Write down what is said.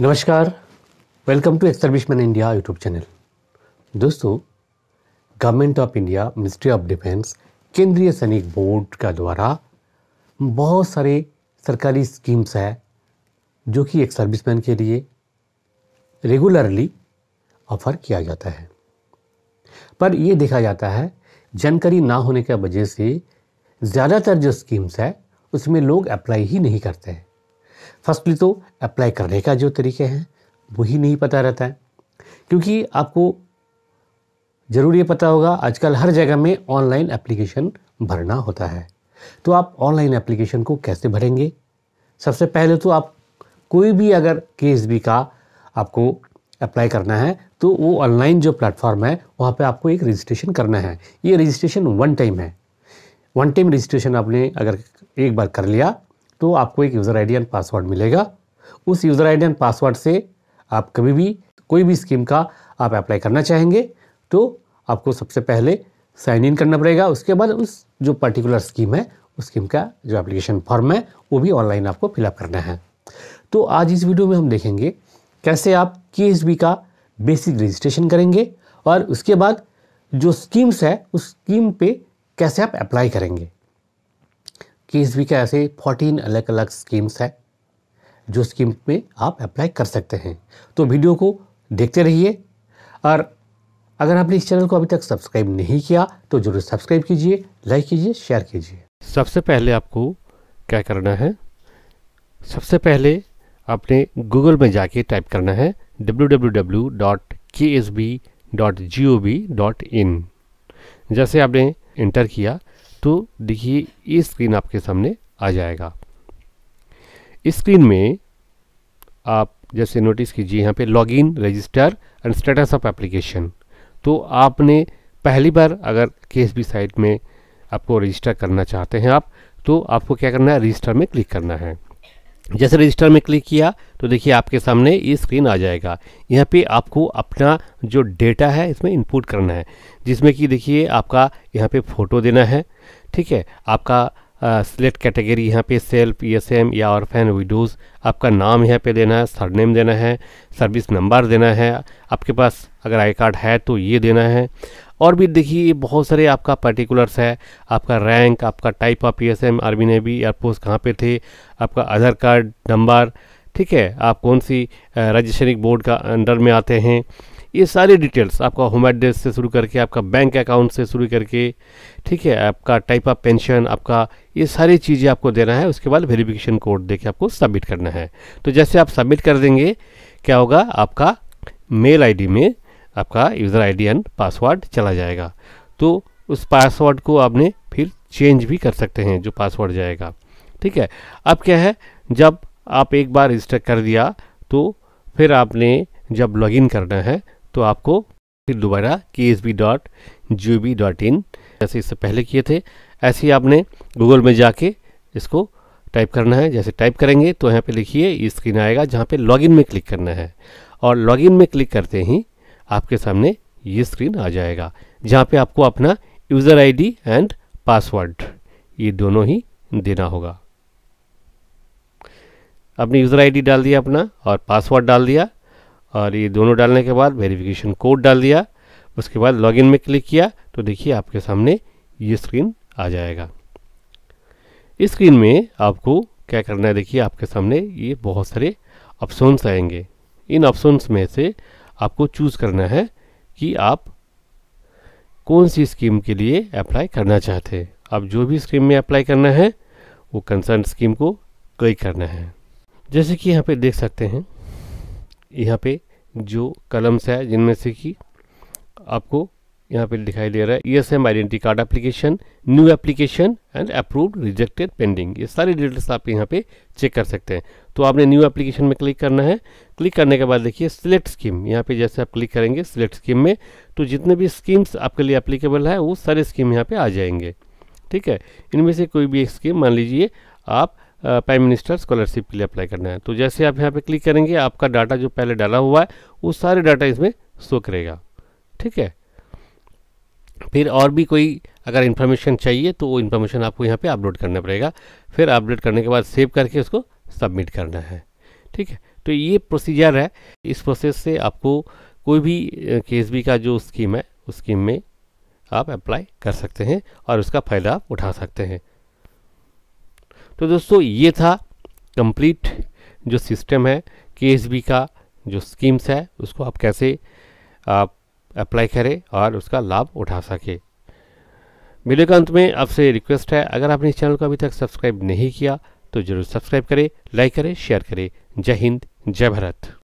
नमस्कार welcome to ex serviceman India YouTube channel दोस्तों government of India ministry of defence केंद्रीय सैनिक बोर्ड का द्वारा बहुत सारे सरकारी स्कीम्स है जो कि एक सर्विसमैन के लिए रेगुलरली ऑफर किया जाता है पर यह देखा जाता है जानकारी ना होने के वजह से ज़्यादातर जो स्कीम्स है उसमें लोग अप्लाई ही नहीं करते हैं फर्स्टली तो अप्लाई करने का जो तरीके हैं ही नहीं पता रहता है क्योंकि आपको ज़रूर ये पता होगा आजकल हर जगह में ऑनलाइन एप्लीकेशन भरना होता है तो आप ऑनलाइन एप्लीकेशन को कैसे भरेंगे सबसे पहले तो आप कोई भी अगर के का आपको अप्लाई करना है तो वो ऑनलाइन जो प्लेटफॉर्म है वहाँ पे आपको एक रजिस्ट्रेशन करना है ये रजिस्ट्रेशन वन टाइम है वन टाइम रजिस्ट्रेशन आपने अगर एक बार कर लिया तो आपको एक यूज़र आईडी एंड पासवर्ड मिलेगा उस यूज़र आईडी एंड पासवर्ड से आप कभी भी कोई भी स्कीम का आप अप्लाई करना चाहेंगे तो आपको सबसे पहले साइन इन करना पड़ेगा उसके बाद उस जो पर्टिकुलर स्कीम है उस स्कीम का जो एप्लीकेशन फॉर्म है वो भी ऑनलाइन आपको फिलअप करना है तो आज इस वीडियो में हम देखेंगे कैसे आप के का बेसिक रजिस्ट्रेशन करेंगे और उसके बाद जो स्कीम्स है उस स्कीम पे कैसे आप अप्लाई करेंगे कि इस का ऐसे 14 अलग अलग स्कीम्स हैं जो स्कीम में आप अप्लाई कर सकते हैं तो वीडियो को देखते रहिए और अगर आपने इस चैनल को अभी तक सब्सक्राइब नहीं किया तो ज़रूर सब्सक्राइब कीजिए लाइक कीजिए शेयर कीजिए सबसे पहले आपको क्या करना है सबसे पहले आपने गूगल में जाके टाइप करना है www.ksb.gov.in जैसे आपने इंटर किया तो देखिए ये स्क्रीन आपके सामने आ जाएगा स्क्रीन में आप जैसे नोटिस कीजिए यहाँ पे login register and status of application तो आपने पहली बार अगर केस बी साइट में आपको रजिस्टर करना चाहते हैं आप तो आपको क्या करना है रजिस्टर में क्लिक करना है जैसे रजिस्टर में क्लिक किया तो देखिए आपके सामने ये स्क्रीन आ जाएगा यहाँ पे आपको अपना जो डेटा है इसमें इनपुट करना है जिसमें कि देखिए आपका यहाँ पे फ़ोटो देना है ठीक है आपका सिलेक्ट कैटेगरी यहाँ पे सेल एम या और फैन विडोज़ आपका नाम यहाँ पे देना है सरनेम देना है सर्विस नंबर देना है आपके पास अगर आई कार्ड है तो ये देना है और भी देखिए ये बहुत सारे आपका पर्टिकुलर्स है आपका रैंक आपका type of P S M army navy air force कहाँ पे थे आपका आधार कार्ड नंबर ठीक है आप कौन सी रजिस्ट्रेशनिक बोर्ड का अंडर में आते हैं ये सारी डिटेल्स आपका होम एड्रेस से शुरू करके आपका बैंक अकाउंट से शुरू करके ठीक है आपका टाइप ऑफ पेंशन आपका ये सारी चीज़ें आपको देना है उसके बाद वेरिफिकेशन कोड दे के आपको सबमिट करना है तो जैसे आप सबमिट कर देंगे क्या होगा आपका मेल आईडी में आपका यूज़र आईडी एंड पासवर्ड चला जाएगा तो उस पासवर्ड को आपने फिर चेंज भी कर सकते हैं जो पासवर्ड जाएगा ठीक है अब क्या है जब आप एक बार रजिस्टर कर दिया तो फिर आपने जब लॉगिन करना है तो आपको फिर दोबारा K S B dot G B dot in जैसे इससे पहले किए थे ऐसे ही आपने गूगल में जाके इसको टाइप करना है जैसे टाइप करेंगे तो यहाँ पे लिखिए स्क्रीन आएगा जहाँ पे लॉगिन में क्लिक करना है और लॉगिन में क्लिक करते ही आपके सामने ये स्क्रीन आ जाएगा जहाँ पे आपको अपना यूज़र आईडी एंड पासवर्ड ये दोनों ही देना होगा अपनी यूज़र आईडी डाल दिया अपना और पासवर्ड डाल दिया और ये दोनों डालने के बाद वेरिफिकेशन कोड डाल दिया उसके बाद लॉगिन में क्लिक किया तो देखिए आपके सामने ये स्क्रीन आ जाएगा इस स्क्रीन में आपको क्या करना है देखिए आपके सामने ये बहुत सारे ऑप्शंस आएंगे इन ऑप्शंस में से आपको चूज़ करना है कि आप कौन सी स्कीम के लिए अप्लाई करना चाहते हैं आप जो भी स्कीम में अप्लाई करना है वो कंसर्न स्कीम को क्लिक करना है जैसे कि यहाँ पे देख सकते हैं यहाँ पे जो कलम्स है जिनमें से कि आपको यहाँ पे दिखाई दे रहा है E S M identity card application new application and approved rejected pending ये सारी डिटेल्स आप यहाँ पे चेक कर सकते हैं तो आपने न्यू एप्लीकेशन में क्लिक करना है क्लिक करने के बाद देखिए सिलेक्ट स्कीम यहाँ पे जैसे आप क्लिक करेंगे सिलेक्ट स्कीम में तो जितने भी स्कीम्स आपके लिए अप्लीकेबल है वो सारे स्कीम यहाँ पर आ जाएंगे ठीक है इनमें से कोई भी एक स्कीम मान लीजिए आप प्राइम मिनिस्टर स्कॉलरशिप के लिए अप्लाई करना है तो जैसे आप यहाँ पर क्लिक करेंगे आपका डाटा जो पहले डाला हुआ है वो सारे डाटा इसमें शो करेगा ठीक है फिर और भी कोई अगर इन्फॉर्मेशन चाहिए तो वो इन्फॉर्मेशन आपको यहाँ पे अपलोड करना पड़ेगा फिर अपलोड करने के बाद सेव करके उसको सबमिट करना है ठीक है तो ये प्रोसीजर है इस प्रोसेस से आपको कोई भी के बी का जो स्कीम है उस स्कीम में आप अप्लाई कर सकते हैं और उसका फ़ायदा आप उठा सकते हैं तो दोस्तों ये था कंप्लीट जो सिस्टम है के का जो स्कीम्स है उसको आप कैसे आप अप्लाई करे और उसका लाभ उठा सके वीडियो के अंत में आपसे रिक्वेस्ट है अगर आपने इस चैनल को अभी तक सब्सक्राइब नहीं किया तो जरूर सब्सक्राइब करें लाइक करें शेयर करें जय हिंद जय भारत